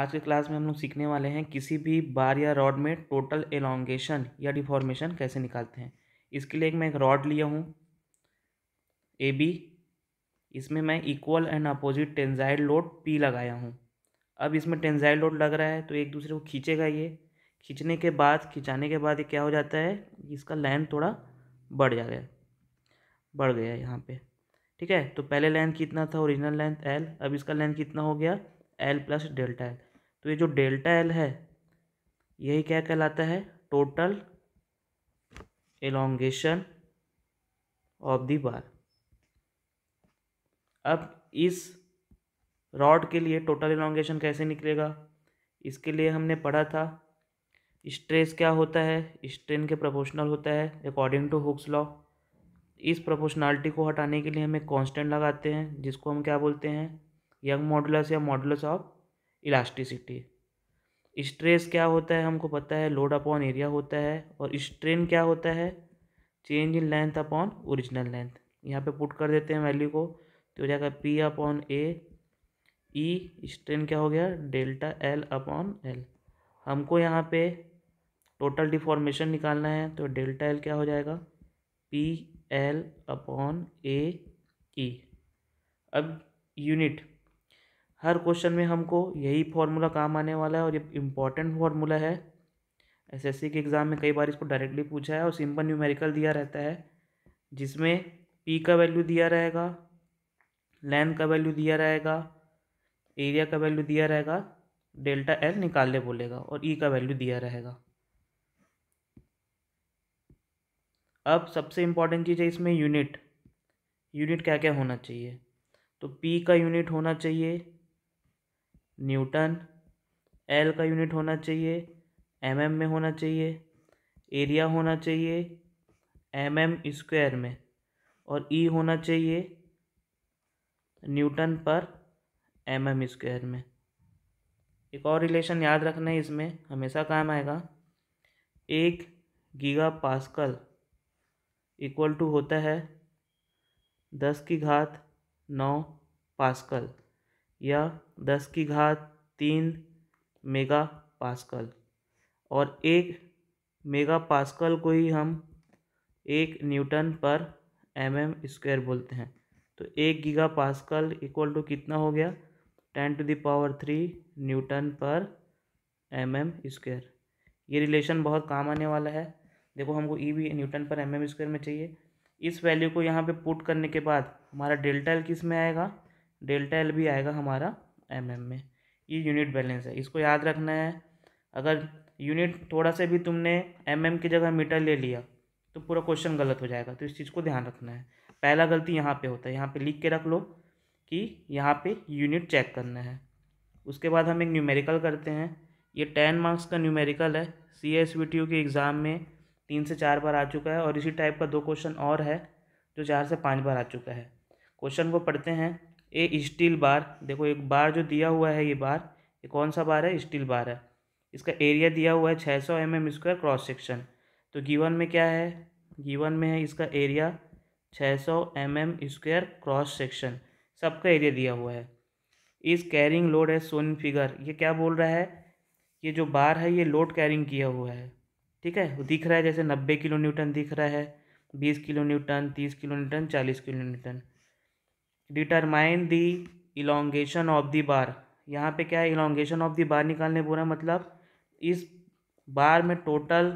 आज के क्लास में हम लोग सीखने वाले हैं किसी भी बार या रॉड में टोटल एलोंगेशन या डिफॉर्मेशन कैसे निकालते हैं इसके लिए मैं एक रॉड लिया हूँ ए बी इसमें मैं equal and opposite tensile load P लगाया हूँ अब इसमें टेंजाइल लोड लग रहा है तो एक दूसरे को खींचेगा ये खींचने के बाद खिंचाने के बाद ये क्या हो जाता है इसका लेंथ थोड़ा बढ़ जा गया बढ़ गया यहाँ पे ठीक है तो पहले लेंथ कितना था ओरिजिनल लेंथ एल अब इसका लेंथ कितना हो गया एल प्लस डेल्टा एल तो ये जो डेल्टा एल है यही क्या कहलाता है total elongation of the bar अब इस रॉड के लिए टोटल एलोंगेशन कैसे निकलेगा इसके लिए हमने पढ़ा था स्ट्रेस क्या होता है स्ट्रेन के प्रोपोर्शनल होता है अकॉर्डिंग टू हुक्स लॉ इस प्रोपोर्शनलिटी को हटाने के लिए हमें कांस्टेंट लगाते हैं जिसको हम क्या बोलते हैं यंग मॉडुलस या मॉडुलस ऑफ इलास्टिसिटी स्ट्रेस क्या होता है हमको पता है लोड अपॉन एरिया होता है और स्ट्रेन क्या होता है change in length upon original length यहाँ पे पुट कर देते हैं वैल्यू को तो हो जाएगा P upon A E e, strain क्या हो गया डेल्टा एल अपॉन एल हमको यहाँ पे टोटल डिफॉर्मेशन निकालना है तो डेल्टा एल क्या हो जाएगा P L upon A E e। अब यूनिट हर क्वेश्चन में हमको यही फॉर्मूला काम आने वाला है और ये इम्पॉर्टेंट फॉर्मूला है एसएससी के एग्ज़ाम में कई बार इसको डायरेक्टली पूछा है और सिंपल न्यूमेरिकल दिया रहता है जिसमें पी का वैल्यू दिया रहेगा लेंथ का वैल्यू दिया रहेगा एरिया का वैल्यू दिया रहेगा डेल्टा एल निकालने बोलेगा और ई e का वैल्यू दिया रहेगा अब सबसे इम्पॉर्टेंट चीज़ है इसमें यूनिट यूनिट क्या क्या होना चाहिए तो पी का यूनिट होना चाहिए न्यूटन एल का यूनिट होना चाहिए एम mm में होना चाहिए एरिया होना चाहिए एम एम स्क्वायर में और ई e होना चाहिए Newton per M M square में एक और रिलेशन याद रखना है इसमें हमेशा काम आएगा एक गीगा पास्कल इक्वल टू होता है दस की घात नौ पास्कल या दस की घात तीन मेगा पास्कल और एक मेगा पास्कल को ही हम एक Newton per M M square बोलते हैं तो एक गीगा पास्कल इक्वल टू कितना हो गया ten to the power three newton per M M square ये रिलेशन बहुत काम आने वाला है देखो हमको ई e भी newton per M M square में चाहिए इस वैल्यू को यहाँ पे पुट करने के बाद हमारा डेल्टा एल किस में आएगा डेल्टा एल भी आएगा हमारा एम mm में ये यूनिट बैलेंस है इसको याद रखना है अगर यूनिट थोड़ा सा भी तुमने एम mm की जगह मीटर ले लिया तो पूरा क्वेश्चन गलत हो जाएगा तो इस चीज़ को ध्यान रखना है पहला गलती यहाँ पे होता है यहाँ पे लिख के रख लो कि यहाँ पे यूनिट चेक करना है उसके बाद हम एक न्यूमेरिकल करते हैं ये टेन मार्क्स का न्यूमेरिकल है C S V T U के एग्ज़ाम में तीन से चार बार आ चुका है और इसी टाइप का दो क्वेश्चन और है जो चार से पाँच बार आ चुका है क्वेश्चन को पढ़ते हैं ए स्टील बार देखो एक बार जो दिया हुआ है ये बार ये कौन सा बार है स्टील बार है इसका एरिया दिया हुआ है छः सौ M M square cross section तो गिवन में क्या है गिवन में है इसका एरिया छः सौ M M square cross section सबका एरिया दिया हुआ है इस कैरिंग लोड है सोन फिगर ये क्या बोल रहा है ये जो बार है ये लोड कैरिंग किया हुआ है ठीक है दिख रहा है जैसे नब्बे किलो न्यूटन दिख रहा है बीस किलो न्यूटन तीस किलो न्यूटन चालीस kilo newton determine the elongation of the bar यहाँ पे क्या है इलोंगेशन ऑफ दी बार निकालने बोला मतलब इस बार में टोटल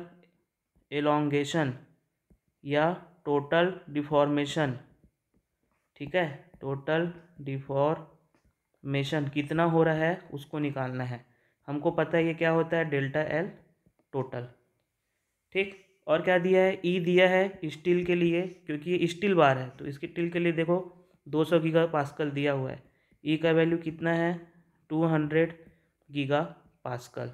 एलोंगेशन या टोटल डिफॉर्मेशन ठीक है टोटल डिफॉर्मेशन कितना हो रहा है उसको निकालना है हमको पता है ये क्या होता है डेल्टा एल टोटल ठीक और क्या दिया है ई e दिया है स्टील के लिए क्योंकि ये स्टील बार है तो इसके स्टील के लिए देखो दो सौ गीगा पास्कल दिया हुआ है ई e का वैल्यू कितना है टू हंड्रेड गीगा पास्कल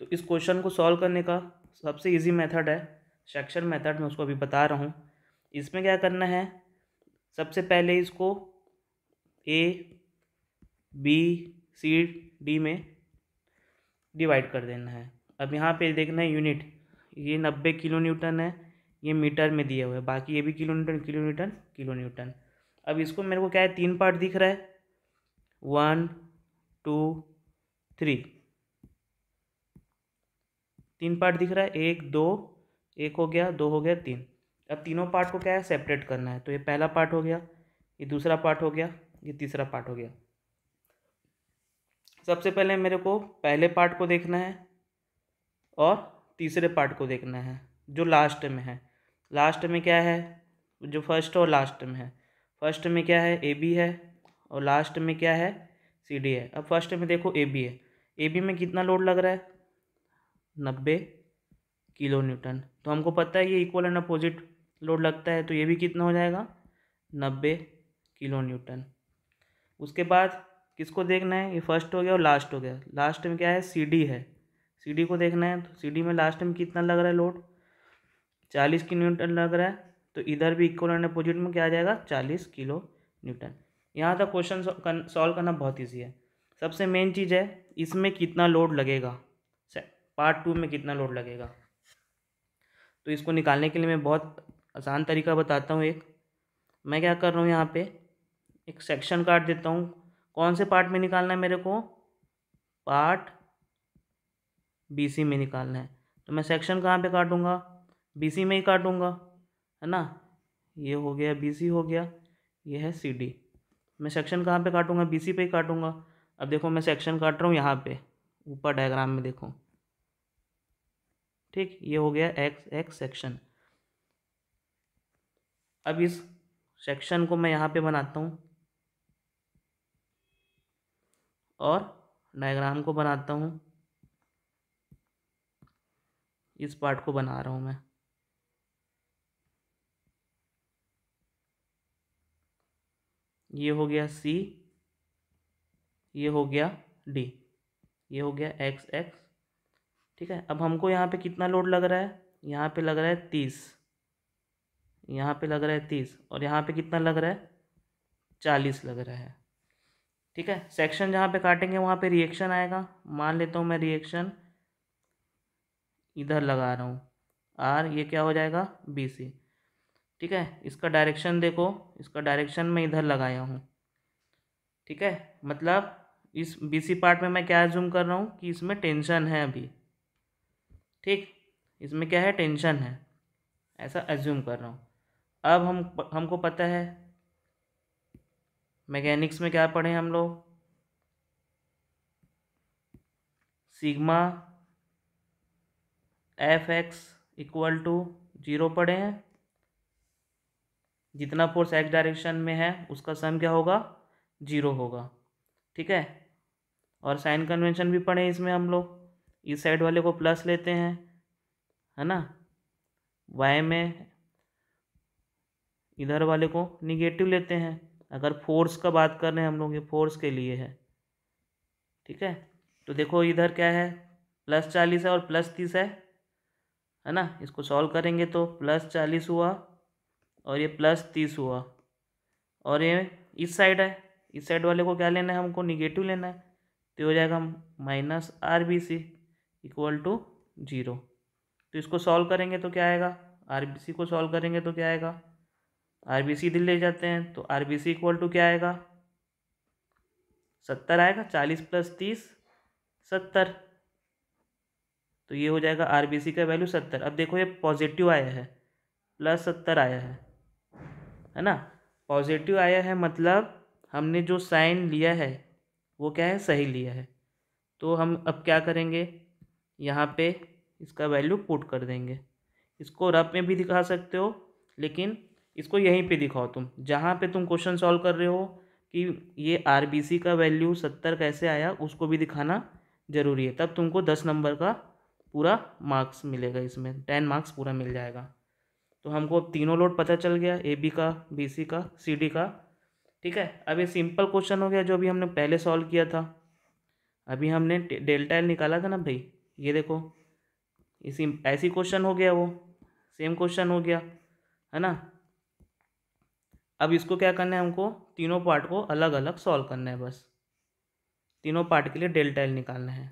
तो इस क्वेश्चन को सॉल्व करने का सबसे इजी मेथड है सेक्शन मेथड मैं उसको अभी बता रहा हूँ इसमें क्या करना है सबसे पहले इसको ए बी सी डी में डिवाइड कर देना है अब यहाँ पे देखना है यूनिट ये नब्बे किलो न्यूटन है ये मीटर में दिया हुआ है बाकी ये भी kilo newton kilo newton kilo newton अब इसको मेरे को क्या है तीन पार्ट दिख रहा है वन टू थ्री तीन पार्ट दिख रहा है एक दो एक हो गया दो हो गया तीन अब तीनों पार्ट को क्या है सेपरेट करना है तो ये पहला पार्ट हो गया ये दूसरा पार्ट हो गया ये तीसरा पार्ट हो गया सबसे पहले मेरे को पहले पार्ट को देखना है और तीसरे पार्ट को देखना है जो लास्ट में है लास्ट में क्या है जो फर्स्ट और लास्ट में है फर्स्ट में क्या है ए बी है और लास्ट में क्या है सी डी है अब फर्स्ट में देखो ए बी है ए बी में कितना लोड लग रहा है नब्बे किलो न्यूटन तो हमको पता है ये इक्वल एंड अपोजिट लोड लगता है तो ये भी कितना हो जाएगा नब्बे किलो न्यूटन उसके बाद किसको देखना है ये फर्स्ट हो गया और लास्ट हो गया लास्ट में क्या है सी डी है सी डी को देखना है तो सी डी में लास्ट में कितना लग रहा है लोड चालीस किलो न्यूटन लग रहा है तो इधर भी इक्वल एंड अपोजिट में क्या आ जाएगा चालीस किलो न्यूटन यहाँ तक क्वेश्चन सॉल्व करना बहुत ईजी है सबसे मेन चीज़ है इसमें कितना लोड लगेगा पार्ट टू में कितना लोड लगेगा तो इसको निकालने के लिए मैं बहुत आसान तरीका बताता हूँ एक मैं क्या कर रहा हूँ यहाँ पे एक सेक्शन काट देता हूँ कौन से पार्ट में निकालना है मेरे को पार्ट बीसी में निकालना है तो मैं सेक्शन कहाँ पे काटूँगा बीसी में ही काटूँगा है ना ये हो गया बी सी हो गया ये है सी डी मैं सेक्शन कहाँ पे काटूंगा बी सी पे ही काटूँगा अब देखो मैं सेक्शन काट रहा हूँ यहाँ पे ऊपर डायग्राम में देखो ठीक ये हो गया एक्स एक्स सेक्शन अब इस सेक्शन को मैं यहाँ पे बनाता हूँ और डायग्राम को बनाता हूँ इस पार्ट को बना रहा हूँ मैं ये हो गया सी ये हो गया डी ये हो गया एक्स एक्स ठीक है अब हमको यहाँ पे कितना लोड लग रहा है यहाँ पे लग रहा है तीस यहाँ पे लग रहा है तीस और यहाँ पे कितना लग रहा है चालीस लग रहा है ठीक है सेक्शन जहाँ पे काटेंगे वहाँ पे रिएक्शन आएगा मान लेता हूँ मैं रिएक्शन इधर लगा रहा हूँ आर ये क्या हो जाएगा बी सी ठीक है इसका डायरेक्शन देखो इसका डायरेक्शन मैं इधर लगाया हूँ ठीक है मतलब इस बीसी पार्ट में मैं क्या जूम कर रहा हूँ कि इसमें टेंशन है अभी ठीक इसमें क्या है टेंशन है ऐसा एज्यूम कर रहा हूँ अब हम हमको पता है मैकेनिक्स में क्या पढ़े हम लोग sigma F X equal to zero पढ़े हैं जितना फोर्स एक्स डायरेक्शन में है उसका सम क्या होगा जीरो होगा ठीक है और साइन कन्वेंशन भी पढ़े इसमें हम लोग इस साइड वाले को प्लस लेते हैं है ना वाई में इधर वाले को निगेटिव लेते हैं अगर फोर्स का बात कर रहे हैं हम लोग ये फोर्स के लिए है ठीक है तो देखो इधर क्या है प्लस चालीस है और प्लस तीस है है ना इसको सॉल्व करेंगे तो प्लस चालीस हुआ और ये प्लस तीस हुआ और ये इस साइड है इस साइड वाले को क्या लेना है हमको निगेटिव लेना है तो हो जाएगा minus R B C equal to zero तो इसको सॉल्व करेंगे तो क्या आएगा आर बी सी को सॉल्व करेंगे तो क्या आएगा आर बी सी इधर ले जाते हैं तो R B C equal to क्या आएगा सत्तर आएगा चालीस प्लस तीस सत्तर तो ये हो जाएगा आर बी सी का वैल्यू सत्तर अब देखो ये पॉजिटिव आया है प्लस सत्तर आया है है ना पॉजिटिव आया है मतलब हमने जो साइन लिया है वो क्या है सही लिया है तो हम अब क्या करेंगे यहाँ पे इसका वैल्यू पुट कर देंगे इसको रब में भी दिखा सकते हो लेकिन इसको यहीं पे दिखाओ तुम जहाँ पे तुम क्वेश्चन सॉल्व कर रहे हो कि ये आर बी सी का वैल्यू सत्तर कैसे आया उसको भी दिखाना ज़रूरी है तब तुमको दस नंबर का पूरा मार्क्स मिलेगा इसमें टेन मार्क्स पूरा मिल जाएगा तो हमको तीनों लोड पता चल गया ए बी का बी सी का सी डी का ठीक है अब ये सिंपल क्वेश्चन हो गया जो अभी हमने पहले सॉल्व किया था अभी हमने डेल्टा एल निकाला था ना भाई ये देखो इसी ऐसी क्वेश्चन हो गया वो सेम क्वेश्चन हो गया है ना अब इसको क्या करना है हमको तीनों पार्ट को अलग अलग सॉल्व करना है बस तीनों पार्ट के लिए डेल्टा एल निकालना है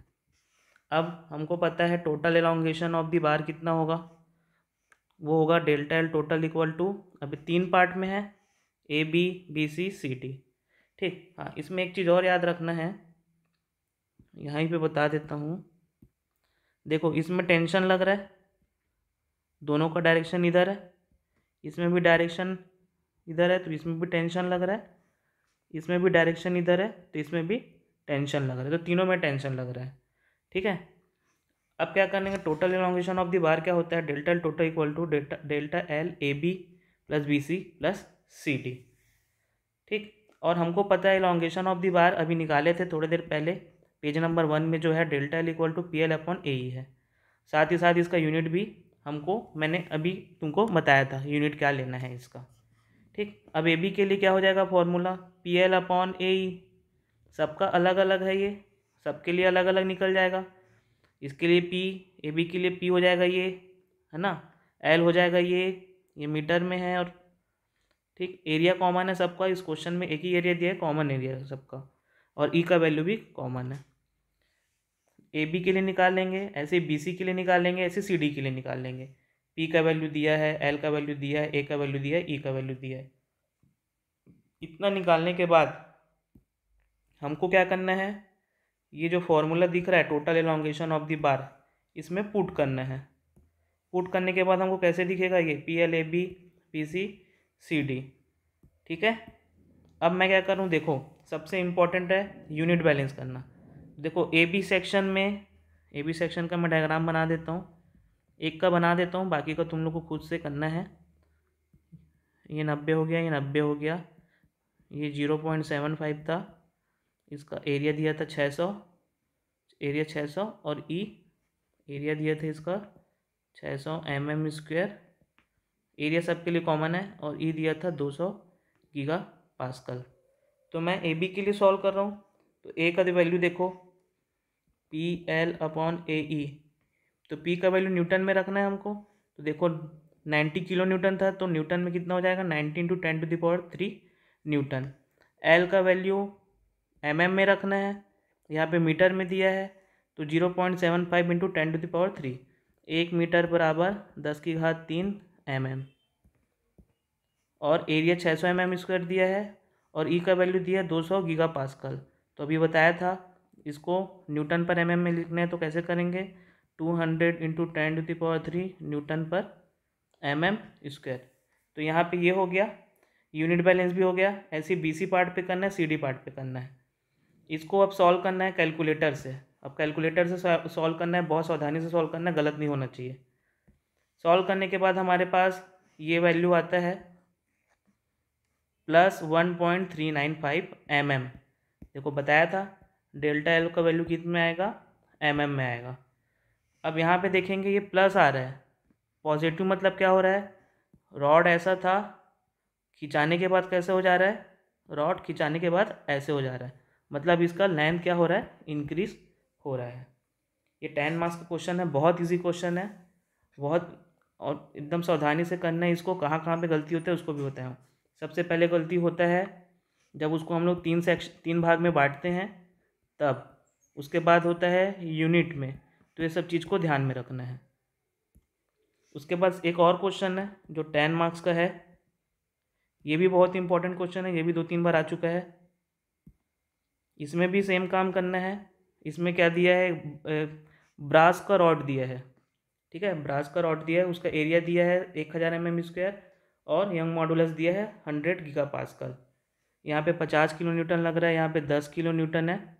अब हमको पता है total elongation of the bar कितना होगा वो होगा delta L total equal to अभी तीन पार्ट में है A B B C C T ठीक हाँ इसमें एक चीज़ और याद रखना है यहीं पे बता देता हूँ देखो इसमें टेंशन लग रहा है दोनों का डायरेक्शन इधर है इसमें भी डायरेक्शन इधर है तो इसमें भी टेंशन लग रहा है इसमें भी डायरेक्शन इधर है तो इसमें भी टेंशन लग रहा है तो तीनों में टेंशन लग रहा है ठीक है अब क्या करेंगे total elongation of the bar क्या होता है delta total equal to delta delta L A B plus B C plus C D ठीक और हमको पता है इलांगेशन ऑफ दी बार अभी निकाले थे थोड़ी देर पहले पेज नंबर वन में जो है delta L equal to P L upon A E है साथ ही साथ इसका यूनिट भी हमको मैंने अभी तुमको बताया था यूनिट क्या लेना है इसका ठीक अब ए बी के लिए क्या हो जाएगा formula P L upon A E सबका अलग अलग है ये सबके लिए अलग अलग निकल जाएगा इसके लिए पी ए बी के लिए पी हो जाएगा ये है ना एल हो जाएगा ये ये मीटर में है और ठीक एरिया कॉमन है सबका इस क्वेश्चन में एक ही एरिया दिया है कॉमन एरिया है सबका और ई e का वैल्यू भी कॉमन है ए बी के लिए निकाल लेंगे ऐसे बी सी के लिए निकाल लेंगे ऐसे सी डी के लिए निकाल लेंगे पी का वैल्यू दिया है एल का वैल्यू दिया है ए का वैल्यू दिया है ई e का वैल्यू दिया है इतना निकालने के बाद हमको क्या करना है ये जो फॉर्मूला दिख रहा है total elongation of the bar इसमें पुट करना है पुट करने के बाद हमको कैसे दिखेगा ये P L A B P C C D ठीक है अब मैं क्या करूँ देखो सबसे इम्पॉर्टेंट है यूनिट बैलेंस करना देखो ए बी सेक्शन में ए बी सेक्शन का मैं डायग्राम बना देता हूँ एक का बना देता हूँ बाकी का तुम लोग को खुद से करना है ये नब्बे हो गया ये नब्बे हो गया ये जीरो पॉइंट सेवन फाइव था इसका एरिया दिया था 600 एरिया 600 और ई e एरिया दिया था इसका 600 सौ एम एम स्क्वेयर एरिया सबके लिए कॉमन है और ई e दिया था 200 गीगा पासकल तो मैं ए बी के लिए सॉल्व कर रहा हूँ तो ए का वैल्यू देखो P L upon A E तो पी का वैल्यू न्यूटन में रखना है हमको तो देखो नाइन्टी किलो न्यूटन था तो न्यूटन में कितना हो जाएगा nineteen two ten to the power three newton L का वैल्यू एम mm में रखना है यहाँ पे मीटर में दिया है तो zero point seven five into ten to the power three एक मीटर बराबर दस की घात तीन एम mm. और एरिया छः सौ एम एम स्क्वायर दिया है और ई e का वैल्यू दिया है दो सौ गीगा पासकल तो अभी बताया था इसको न्यूटन पर एम mm में लिखना है तो कैसे करेंगे two hundred into ten to the power three newton per M M square तो यहाँ पे ये हो गया यूनिट बैलेंस भी हो गया ऐसे बी सी पार्ट पे करना है सी डी पार्ट पे करना है इसको अब सॉल्व करना है कैलकुलेटर से अब कैलकुलेटर से सॉल्व करना है बहुत सावधानी से सॉल्व करना है गलत नहीं होना चाहिए सॉल्व करने के बाद हमारे पास ये वैल्यू आता है plus one point three nine five M M देखो बताया था डेल्टा एल का वैल्यू कितने में आएगा एम mm एम में आएगा अब यहाँ पे देखेंगे ये प्लस आ रहा है पॉजिटिव मतलब क्या हो रहा है रॉड ऐसा था खिंचाने के बाद कैसे हो जा रहा है रॉड खिंचाने के बाद ऐसे हो जा रहा है मतलब इसका लेंथ क्या हो रहा है इंक्रीज हो रहा है ये टेन मार्क्स का क्वेश्चन है बहुत इजी क्वेश्चन है बहुत और एकदम सावधानी से करना है इसको कहाँ कहाँ पे गलती होता है उसको भी बताया हूँ सबसे पहले गलती होता है जब उसको हम लोग तीन सेक्श तीन भाग में बांटते हैं तब उसके बाद होता है यूनिट में तो ये सब चीज़ को ध्यान में रखना है उसके बाद एक और क्वेश्चन है जो टेन मार्क्स का है ये भी बहुत इंपॉर्टेंट क्वेश्चन है ये भी दो तीन बार आ चुका है इसमें भी सेम काम करना है इसमें क्या दिया है ब्रास का रॉड दिया है ठीक है ब्रास का रॉड दिया है उसका एरिया दिया है एक हज़ार एम एम स्क्वायर और यंग मॉडुलस दिया है हंड्रेड गीगा पास्कल यहाँ पर पचास किलो न्यूटन लग रहा है यहाँ पर दस किलो न्यूटन है